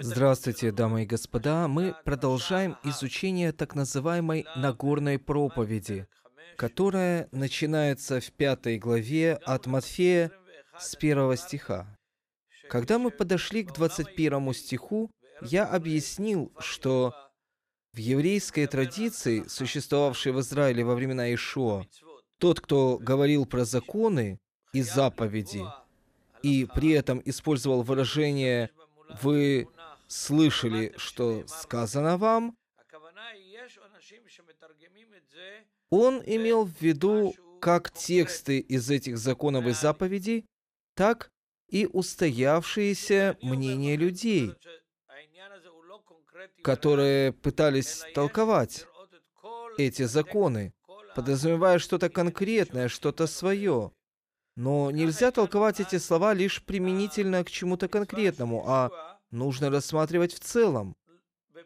Здравствуйте, дамы и господа. Мы продолжаем изучение так называемой Нагорной проповеди, которая начинается в пятой главе от Матфея с первого стиха. Когда мы подошли к 21 стиху, я объяснил, что в еврейской традиции, существовавшей в Израиле во времена Ишуа, тот, кто говорил про законы и заповеди, и при этом использовал выражение «Вы слышали, что сказано вам», он имел в виду как тексты из этих законов и заповедей, так и устоявшиеся мнения людей, которые пытались толковать эти законы, подразумевая что-то конкретное, что-то свое. Но нельзя толковать эти слова лишь применительно к чему-то конкретному, а нужно рассматривать в целом,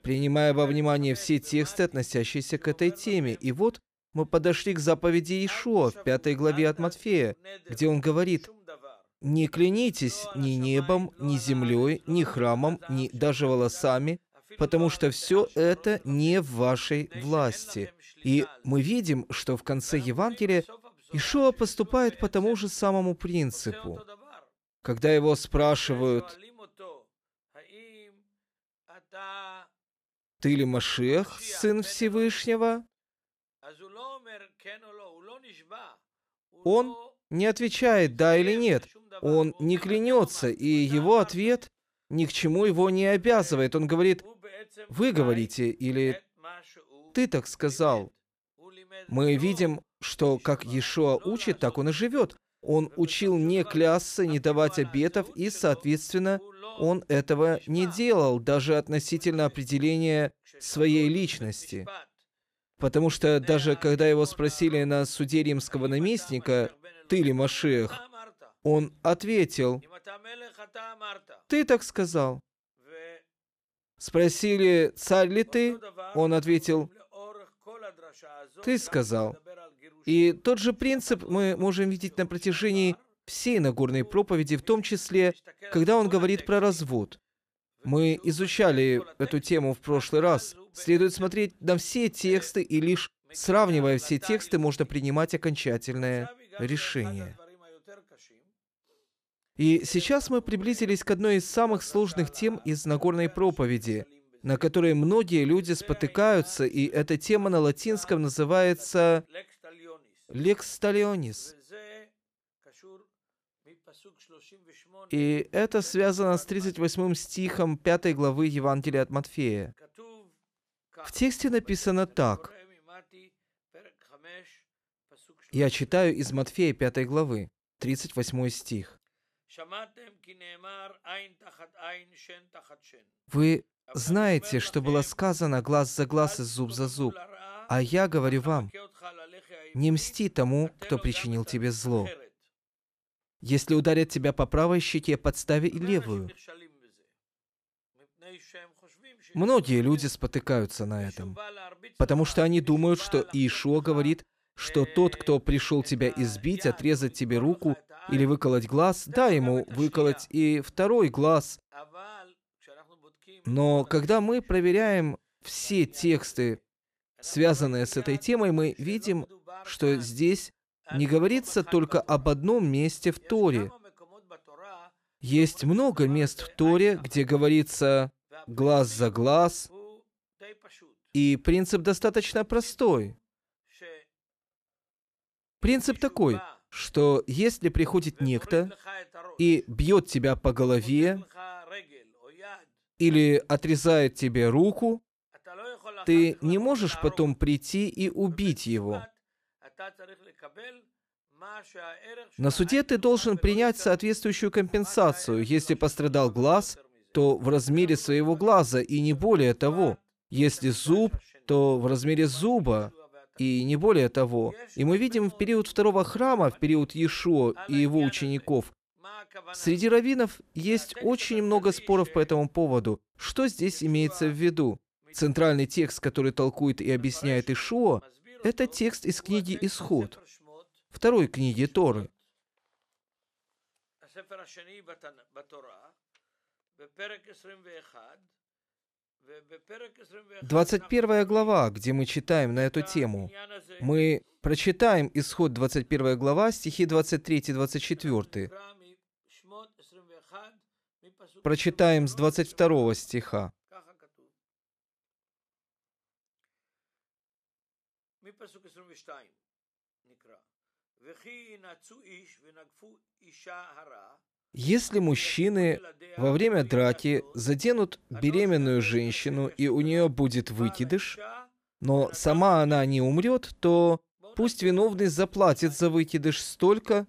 принимая во внимание все тексты, относящиеся к этой теме. И вот мы подошли к заповеди Ишуа в пятой главе от Матфея, где он говорит, «Не клянитесь ни небом, ни землей, ни храмом, ни даже волосами, потому что все это не в вашей власти. И мы видим, что в конце Евангелия Ишуа поступает по тому же самому принципу. Когда его спрашивают, «Ты ли Машех, Сын Всевышнего?» Он не отвечает «да» или «нет». Он не клянется, и его ответ ни к чему его не обязывает. Он говорит «вы говорите» или «ты так сказал». Мы видим, что как Иешуа учит, так он и живет. Он учил не клясться, не давать обетов, и, соответственно, он этого не делал, даже относительно определения своей личности. Потому что даже когда его спросили на суде римского наместника, «Ты ли Машех?», он ответил, «Ты так сказал». Спросили, «Царь ли ты?», он ответил, «Ты сказал». И тот же принцип мы можем видеть на протяжении всей Нагорной проповеди, в том числе, когда он говорит про развод. Мы изучали эту тему в прошлый раз. Следует смотреть на все тексты, и лишь сравнивая все тексты, можно принимать окончательное решение. И сейчас мы приблизились к одной из самых сложных тем из Нагорной проповеди, на которой многие люди спотыкаются, и эта тема на латинском называется Лекс Талионис. И это связано с 38 стихом 5 главы Евангелия от Матфея. В тексте написано так. Я читаю из Матфея 5 главы, 38 стих. Вы знаете, что было сказано глаз за глаз и зуб за зуб, а я говорю вам, не мсти тому, кто причинил тебе зло. Если ударят тебя по правой щеке, подстави и левую. Многие люди спотыкаются на этом, потому что они думают, что Иешуа говорит, что тот, кто пришел тебя избить, отрезать тебе руку или выколоть глаз, дай ему выколоть и второй глаз. Но когда мы проверяем все тексты Связанное с этой темой, мы видим, что здесь не говорится только об одном месте в Торе. Есть много мест в Торе, где говорится глаз за глаз, и принцип достаточно простой. Принцип такой, что если приходит некто и бьет тебя по голове или отрезает тебе руку, ты не можешь потом прийти и убить его. На суде ты должен принять соответствующую компенсацию. Если пострадал глаз, то в размере своего глаза и не более того. Если зуб, то в размере зуба и не более того. И мы видим в период второго храма, в период Иешуа и его учеников, среди раввинов есть очень много споров по этому поводу. Что здесь имеется в виду? Центральный текст, который толкует и объясняет Ишуа, это текст из книги «Исход», второй книги Торы. Двадцать первая глава, где мы читаем на эту тему. Мы прочитаем исход 21 глава, стихи 23-24. Прочитаем с 22 стиха. פסוק 22 נקרא, וכי נעצו איש ונגפו אישה הרה если мужчины во время драки заденут а беременную женщину и у нее будет выкидыш, но сама она не умрет, то пусть виновный заплатит за выкидыш столько,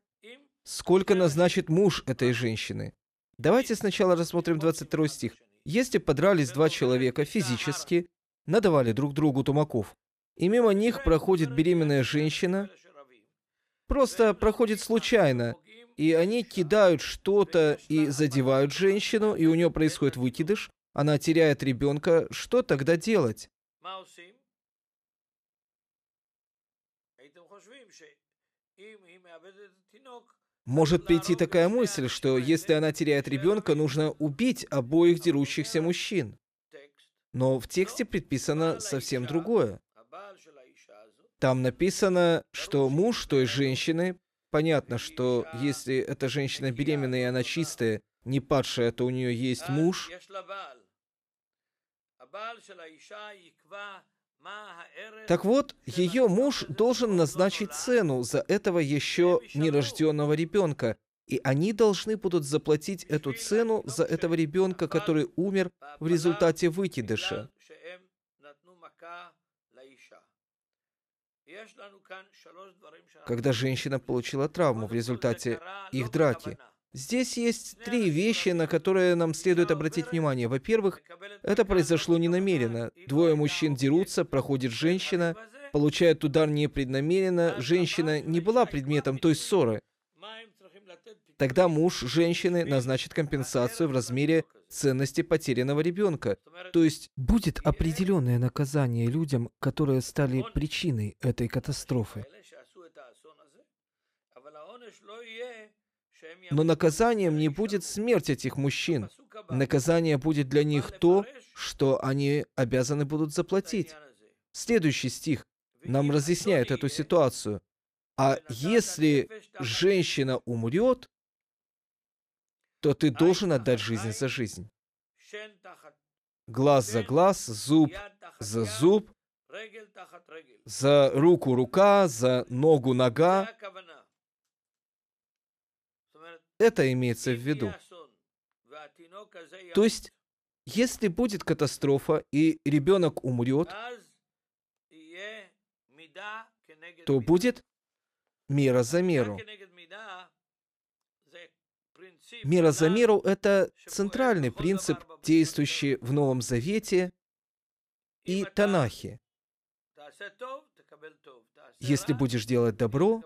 сколько назначит муж этой женщины. Давайте сначала рассмотрим 22 стих. Если подрались два человека физически, надавали друг другу тумаков, и мимо них проходит беременная женщина, просто проходит случайно, и они кидают что-то и задевают женщину, и у нее происходит выкидыш, она теряет ребенка, что тогда делать? Может прийти такая мысль, что если она теряет ребенка, нужно убить обоих дерущихся мужчин. Но в тексте предписано совсем другое. Там написано, что муж той женщины, понятно, что если эта женщина беременна и она чистая, не падшая, то у нее есть муж, так вот, ее муж должен назначить цену за этого еще нерожденного ребенка, и они должны будут заплатить эту цену за этого ребенка, который умер в результате выкидыша когда женщина получила травму в результате их драки. Здесь есть три вещи, на которые нам следует обратить внимание. Во-первых, это произошло ненамеренно. Двое мужчин дерутся, проходит женщина, получает удар непреднамеренно, женщина не была предметом той ссоры. Тогда муж женщины назначит компенсацию в размере ценности потерянного ребенка. То есть будет определенное наказание людям, которые стали причиной этой катастрофы. Но наказанием не будет смерть этих мужчин. Наказание будет для них то, что они обязаны будут заплатить. Следующий стих нам разъясняет эту ситуацию. А если женщина умрет, то ты должен отдать жизнь за жизнь. Глаз за глаз, зуб за зуб, за руку рука, за ногу нога. Это имеется в виду. То есть, если будет катастрофа и ребенок умрет, то будет мира за миру. Мира за миру — это центральный принцип, действующий в Новом Завете и Танахе. Если будешь делать добро,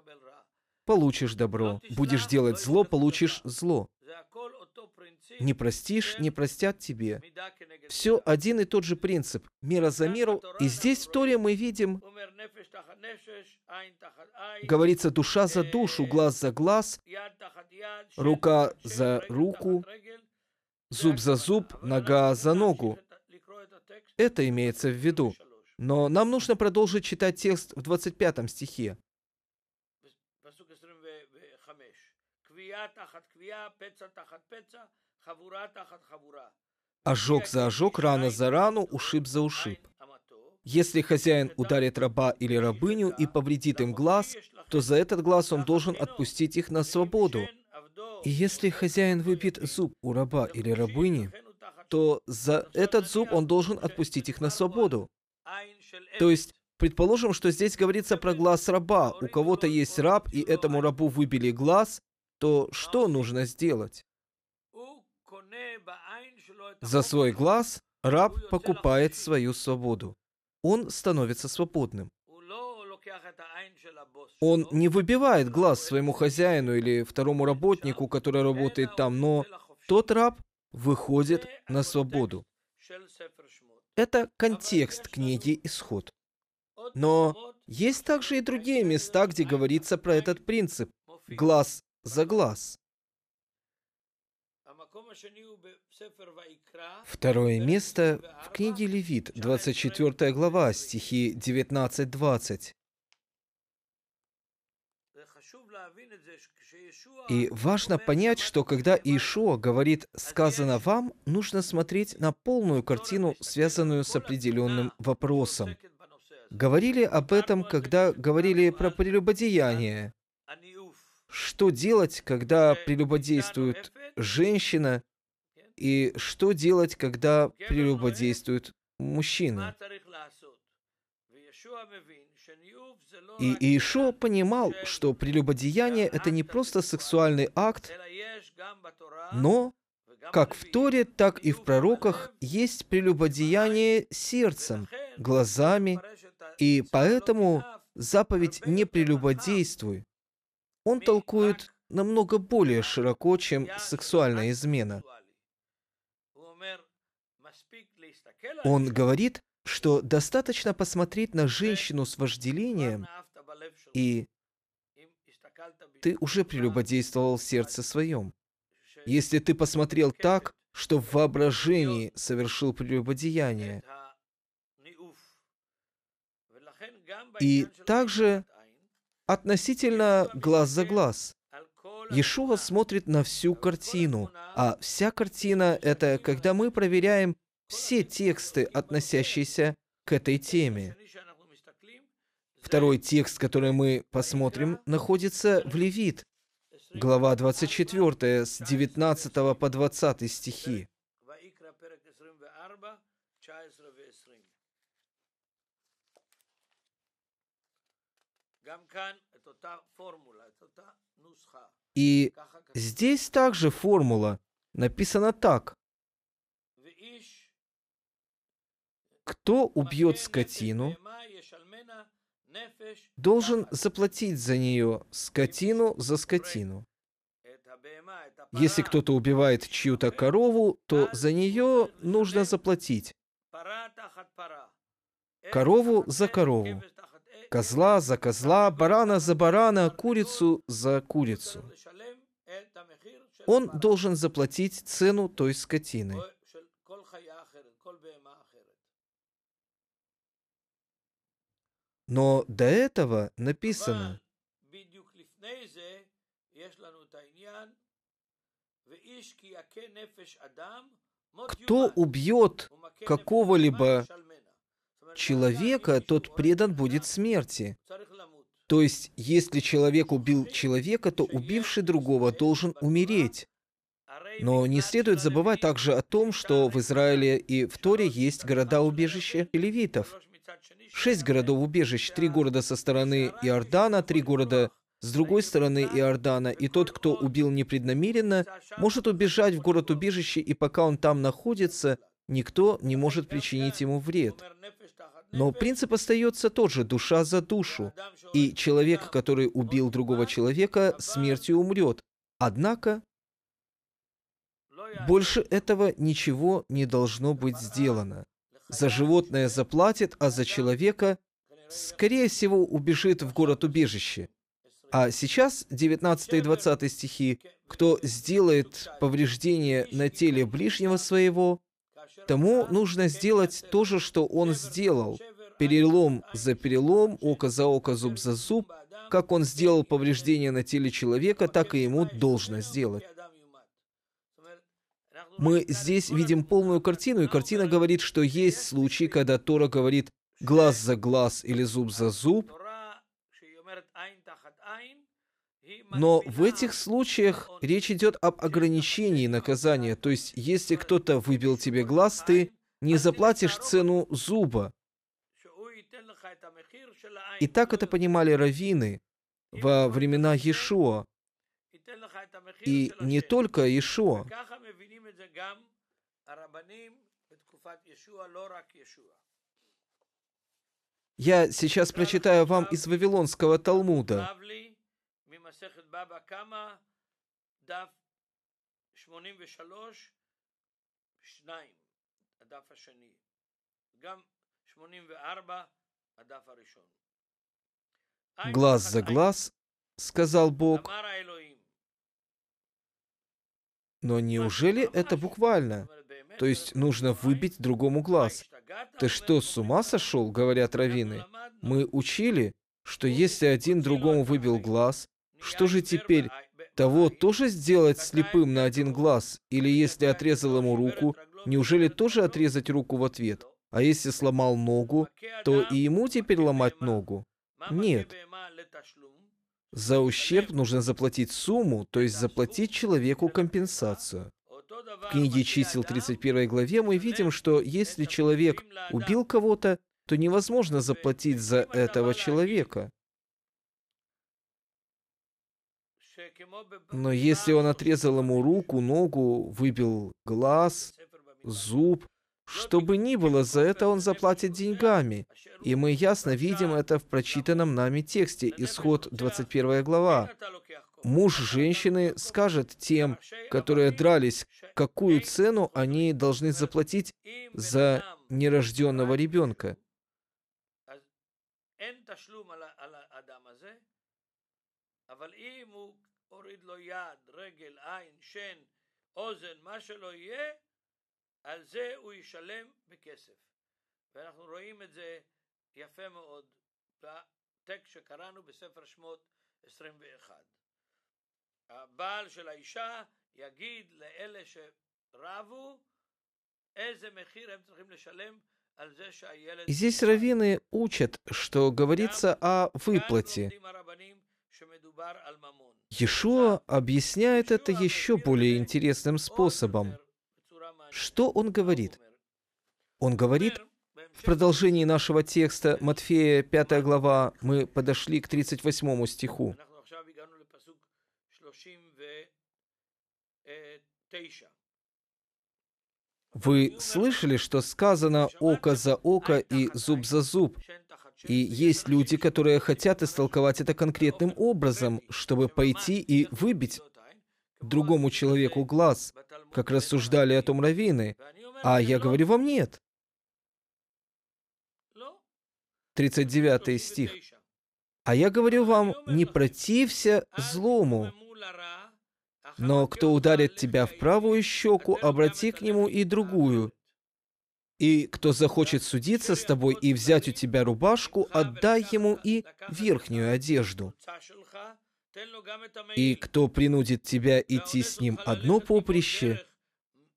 получишь добро. Будешь делать зло, получишь зло. Не простишь, не простят тебе. Все один и тот же принцип. Мера за меру. И здесь в Торе мы видим, говорится, душа за душу, глаз за глаз, рука за руку, зуб за зуб, нога за ногу. Это имеется в виду. Но нам нужно продолжить читать текст в 25 стихе. Ожог за ожог, рана за рану, ушиб за ушиб. Если хозяин ударит раба или рабыню и повредит им глаз, то за этот глаз он должен отпустить их на свободу. И если хозяин выбит зуб у раба или рабыни, то за этот зуб он должен отпустить их на свободу. То есть, предположим, что здесь говорится про глаз раба. У кого-то есть раб, и этому рабу выбили глаз, то что нужно сделать? За свой глаз раб покупает свою свободу. Он становится свободным. Он не выбивает глаз своему хозяину или второму работнику, который работает там, но тот раб выходит на свободу. Это контекст книги «Исход». Но есть также и другие места, где говорится про этот принцип – глаз за глаз. Второе место в книге Левит, 24 глава, стихи 19-20. И важно понять, что когда Иешуа говорит «сказано вам», нужно смотреть на полную картину, связанную с определенным вопросом. Говорили об этом, когда говорили про прелюбодеяние. Что делать, когда прелюбодействует женщина, и что делать, когда прелюбодействует мужчина? И Иешуа понимал, что прелюбодеяние — это не просто сексуальный акт, но как в Торе, так и в пророках есть прелюбодеяние сердцем, глазами, и поэтому заповедь «не прелюбодействуй» он толкует намного более широко, чем сексуальная измена. Он говорит, что достаточно посмотреть на женщину с вожделением, и ты уже прелюбодействовал в сердце своем. Если ты посмотрел так, что в воображении совершил прелюбодеяние. И также относительно глаз за глаз. Иешуа смотрит на всю картину, а вся картина — это когда мы проверяем все тексты, относящиеся к этой теме. Второй текст, который мы посмотрим, находится в Левит, глава 24, с 19 по 20 стихи. И здесь также формула написана так. Кто убьет скотину, должен заплатить за нее скотину за скотину. Если кто-то убивает чью-то корову, то за нее нужно заплатить. Корову за корову. Козла за козла, барана за барана, курицу за курицу. Он должен заплатить цену той скотины. Но до этого написано, кто убьет какого-либо человека, тот предан будет смерти. То есть, если человек убил человека, то убивший другого должен умереть. Но не следует забывать также о том, что в Израиле и в Торе есть города-убежища левитов. Шесть городов-убежищ, три города со стороны Иордана, три города с другой стороны Иордана, и тот, кто убил непреднамеренно, может убежать в город-убежище, и пока он там находится, никто не может причинить ему вред. Но принцип остается тот же – душа за душу. И человек, который убил другого человека, смертью умрет. Однако, больше этого ничего не должно быть сделано. За животное заплатит, а за человека, скорее всего, убежит в город-убежище. А сейчас, 19 и 20 стихи, «Кто сделает повреждение на теле ближнего своего, Тому нужно сделать то же, что он сделал. Перелом за перелом, око за око, зуб за зуб. Как он сделал повреждение на теле человека, так и ему должно сделать. Мы здесь видим полную картину, и картина говорит, что есть случаи, когда Тора говорит глаз за глаз или зуб за зуб, Но в этих случаях речь идет об ограничении наказания. То есть, если кто-то выбил тебе глаз, ты не заплатишь цену зуба. И так это понимали раввины во времена Иешуа. И не только Иешуа. Я сейчас прочитаю вам из Вавилонского Талмуда. מסכת בבא קמא, דף 83, 2, הדף השני, גם 84, הדף הראשון. Глаз за глаз, сказал Бог. Но неужели это буквально? То есть нужно выбить другому глаз. Ты что, с ума сошел? говорят раввины. Мы учили, что если один другому выбил глаз, что же теперь? Того тоже сделать слепым на один глаз? Или если отрезал ему руку, неужели тоже отрезать руку в ответ? А если сломал ногу, то и ему теперь ломать ногу? Нет. За ущерб нужно заплатить сумму, то есть заплатить человеку компенсацию. В книге чисел 31 главе мы видим, что если человек убил кого-то, то невозможно заплатить за этого человека. Но если он отрезал ему руку, ногу, выбил глаз, зуб, что бы ни было, за это он заплатит деньгами. И мы ясно видим это в прочитанном нами тексте, исход 21 глава. Муж женщины скажет тем, которые дрались, какую цену они должны заплатить за нерожденного ребенка. הוריד לו יד, רגל, עין, שן, אוזן, מה שלא יהיה, על זה הוא ישלם בכסף. ואנחנו רואים את זה יפה מאוד בטקסט שקראנו בספר שמות 21. הבעל של האישה יגיד לאלה שרבו איזה מחיר הם צריכים לשלם Здесь раввины учат, что говорится о выплате. Ешуа объясняет это еще более интересным способом. Что он говорит? Он говорит, в продолжении нашего текста Матфея 5 глава мы подошли к 38 ну, а стиху. Вы слышали, что сказано ну, а «око за око» и «зуб за зуб», и есть люди, которые хотят истолковать это конкретным образом, чтобы пойти и выбить другому человеку глаз, как рассуждали о том раввины. А я говорю вам нет. 39 стих. А я говорю вам, не протився злому, но кто ударит тебя в правую щеку, обрати к нему и другую. И кто захочет судиться с тобой и взять у тебя рубашку, отдай ему и верхнюю одежду. И кто принудит тебя идти с ним одно поприще,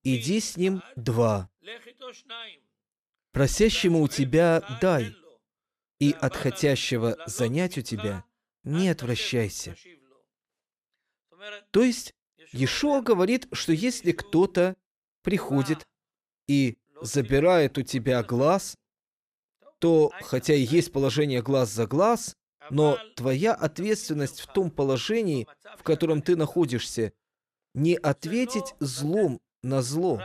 иди с ним два. Просящему у тебя дай, и от хотящего занять у тебя не отвращайся. То есть, Иешуа говорит, что если кто-то приходит и забирает у тебя глаз, то, хотя и есть положение глаз за глаз, но твоя ответственность в том положении, в котором ты находишься, не ответить злом на зло.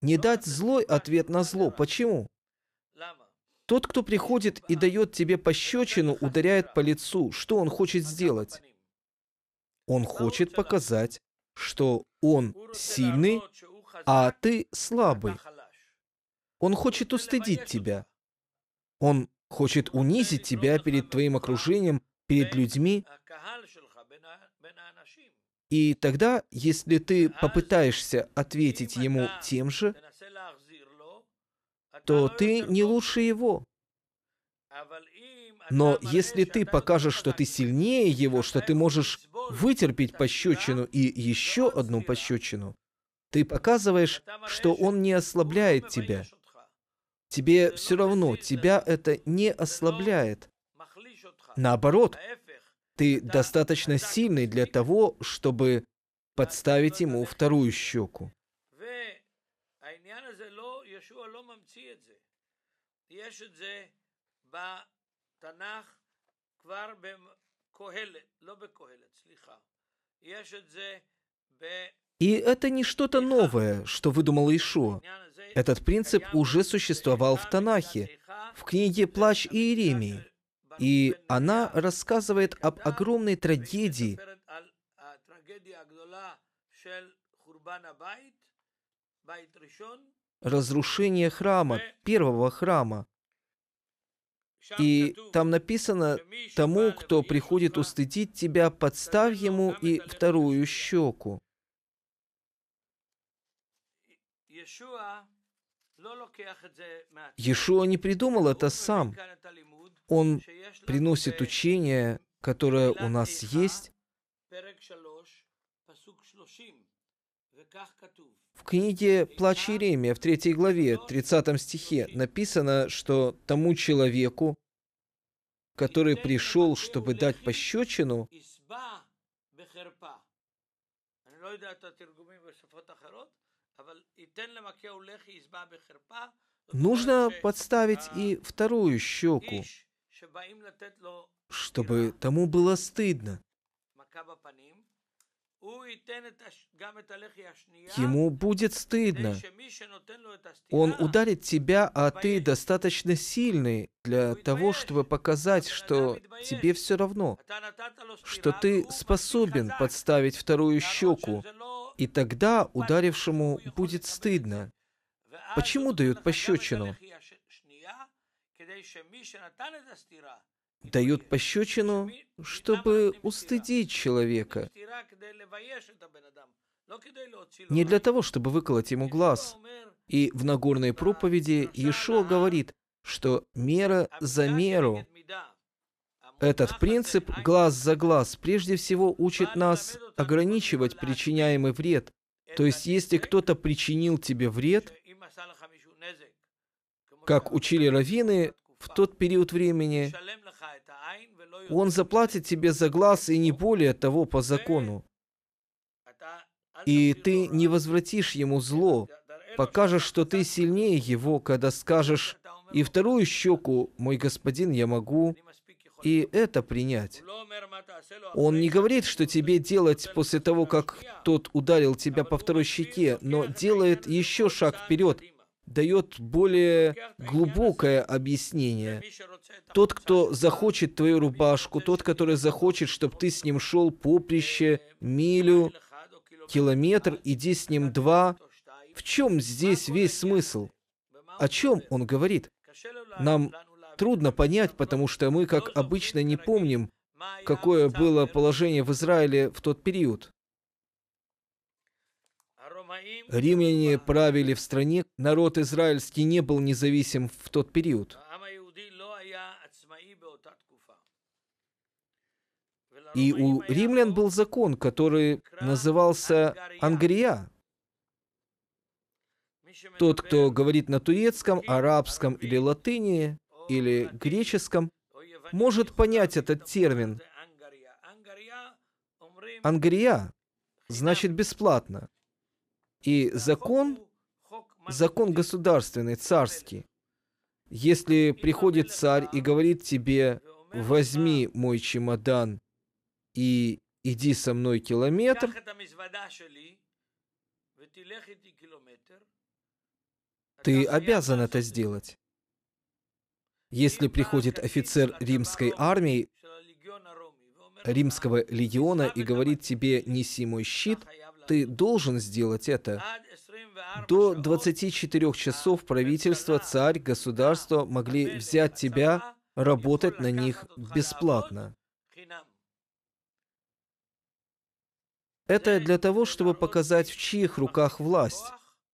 Не дать злой ответ на зло. Почему? Тот, кто приходит и дает тебе пощечину, ударяет по лицу. Что он хочет сделать? Он хочет показать, что он сильный а ты слабый. Он хочет устыдить тебя. Он хочет унизить тебя перед твоим окружением, перед людьми. И тогда, если ты попытаешься ответить ему тем же, то ты не лучше его. Но если ты покажешь, что ты сильнее его, что ты можешь вытерпеть пощечину и еще одну пощечину, ты показываешь, что он не ослабляет тебя. Тебе все равно, тебя это не ослабляет. Наоборот, ты достаточно сильный для того, чтобы подставить ему вторую щеку. כבר и это не что-то новое, что выдумал Ишуа. Этот принцип уже существовал в Танахе, в книге Плач Иеремии». И она рассказывает об огромной трагедии, разрушение храма, первого храма. И там написано, «Тому, кто приходит устыдить тебя, подставь ему и вторую щеку». Иешуа не придумал это сам. Он приносит учение, которое у нас есть, в книге «Плач Иеремия» в 3 главе, 30 стихе написано, что тому человеку, который пришел, чтобы дать пощечину, Нужно подставить и вторую щеку, чтобы тому было стыдно. Ему будет стыдно. Он ударит тебя, а ты достаточно сильный для того, чтобы показать, что тебе все равно, а что ты а способен подставить вторую щеку, и тогда ударившему будет стыдно. Почему дают пощечину? Дают пощечину, чтобы устыдить человека. Не для того, чтобы выколоть ему глаз. И в Нагорной проповеди Ешо говорит, что мера за меру – этот принцип «глаз за глаз» прежде всего учит нас ограничивать причиняемый вред. То есть, если кто-то причинил тебе вред, как учили раввины, в тот период времени он заплатит тебе за глаз и не более того по закону. И ты не возвратишь ему зло, покажешь, что ты сильнее его, когда скажешь «И вторую щеку, мой господин, я могу и это принять. Он не говорит, что тебе делать после того, как тот ударил тебя по второй щеке, но делает еще шаг вперед, дает более глубокое объяснение. Тот, кто захочет твою рубашку, тот, который захочет, чтобы ты с ним шел поприще, милю, километр, иди с ним два. В чем здесь весь смысл? О чем он говорит? Нам трудно понять, потому что мы, как обычно, не помним, какое было положение в Израиле в тот период. Римляне правили в стране, народ израильский не был независим в тот период. И у римлян был закон, который назывался Ангрия. Тот, кто говорит на турецком, арабском или латыни, или греческом может понять этот термин. Ангрия значит бесплатно. И закон, закон государственный, царский. Если приходит царь и говорит тебе, возьми мой чемодан и иди со мной километр, ты обязан это сделать. Если приходит офицер римской армии, римского легиона и говорит тебе «неси мой щит», ты должен сделать это. До 24 часов правительство, царь, государство могли взять тебя, работать на них бесплатно. Это для того, чтобы показать, в чьих руках власть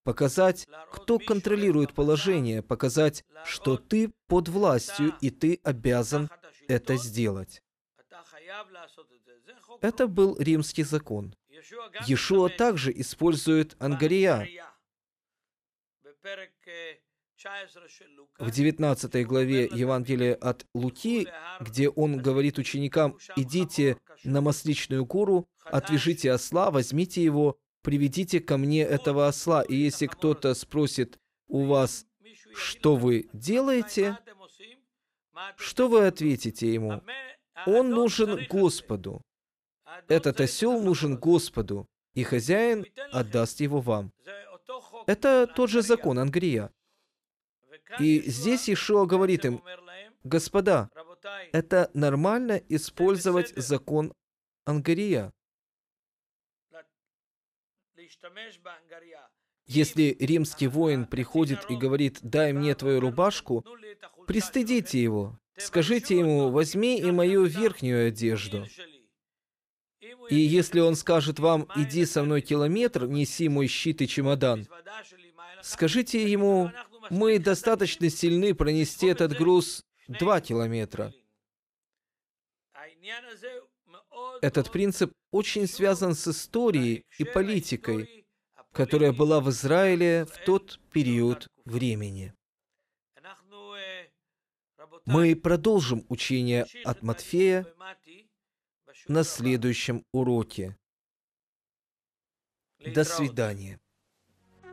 показать, кто контролирует положение, показать, что ты под властью и ты обязан это сделать. Это был римский закон. Иешуа также использует ангария. В 19 главе Евангелия от Луки, где он говорит ученикам, «Идите на Масличную гору, отвяжите осла, возьмите его приведите ко мне этого осла. И если кто-то спросит у вас, что вы делаете, что вы ответите ему? Он нужен Господу. Этот осел нужен Господу, и хозяин отдаст его вам. Это тот же закон Ангрия. И здесь Ишуа говорит им, «Господа, это нормально использовать закон Ангария. Если римский воин приходит и говорит «дай мне твою рубашку», пристыдите его, скажите ему «возьми и мою верхнюю одежду». И если он скажет вам «иди со мной километр, неси мой щит и чемодан», скажите ему «мы достаточно сильны пронести этот груз два километра». Этот принцип очень связан с историей и политикой, которая была в Израиле в тот период времени. Мы продолжим учение от Матфея на следующем уроке. До свидания.